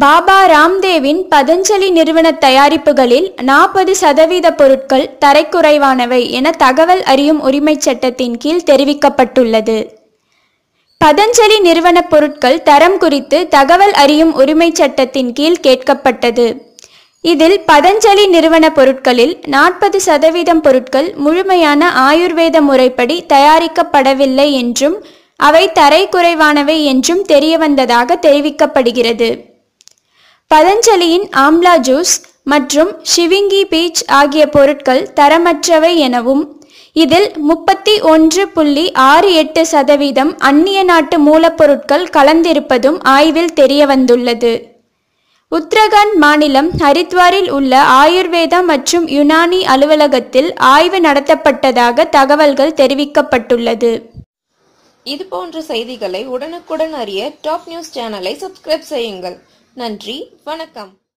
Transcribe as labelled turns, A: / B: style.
A: பாபா ராம்தேவின் பதஞ்சலி நிறுவன தயாரிப்புகளில் நாற்பது சதவீத பொருட்கள் தரைக்குறைவானவை என தகவல் அறியும் உரிமைச் சட்டத்தின் கீழ் தெரிவிக்கப்பட்டுள்ளது பதஞ்சலி நிறுவன பொருட்கள் தரம் குறித்து தகவல் அறியும் உரிமைச் சட்டத்தின் கீழ் கேட்கப்பட்டது இதில் பதஞ்சலி நிறுவன பொருட்களில் நாற்பது சதவீதம் பொருட்கள் முழுமையான ஆயுர்வேத முறைப்படி தயாரிக்கப்படவில்லை என்றும் அவை தரை குறைவானவை என்றும் தெரியவந்ததாக தெரிவிக்கப்படுகிறது பதஞ்சலியின் ஆம்லா ஜூஸ் மற்றும் ஷிவிங்கி பீச் ஆகிய பொருட்கள் தரமற்றவை எனவும் இதில் முப்பத்தி ஒன்று புள்ளி ஆறு எட்டு சதவீதம் அந்நிய நாட்டு மூலப்பொருட்கள் கலந்திருப்பதும் ஆய்வில் தெரியவந்துள்ளது உத்தரகாண்ட் மாநிலம் ஹரித்வாரில் உள்ள ஆயுர்வேதா மற்றும் யுனானி அலுவலகத்தில் ஆய்வு நடத்தப்பட்டதாக தகவல்கள் தெரிவிக்கப்பட்டுள்ளது
B: இது போன்ற செய்திகளை உடனுக்குடன் அறிய டாப் நியூஸ் சேனலை சப்ஸ்கிரைப் செய்யுங்கள் நன்றி வணக்கம்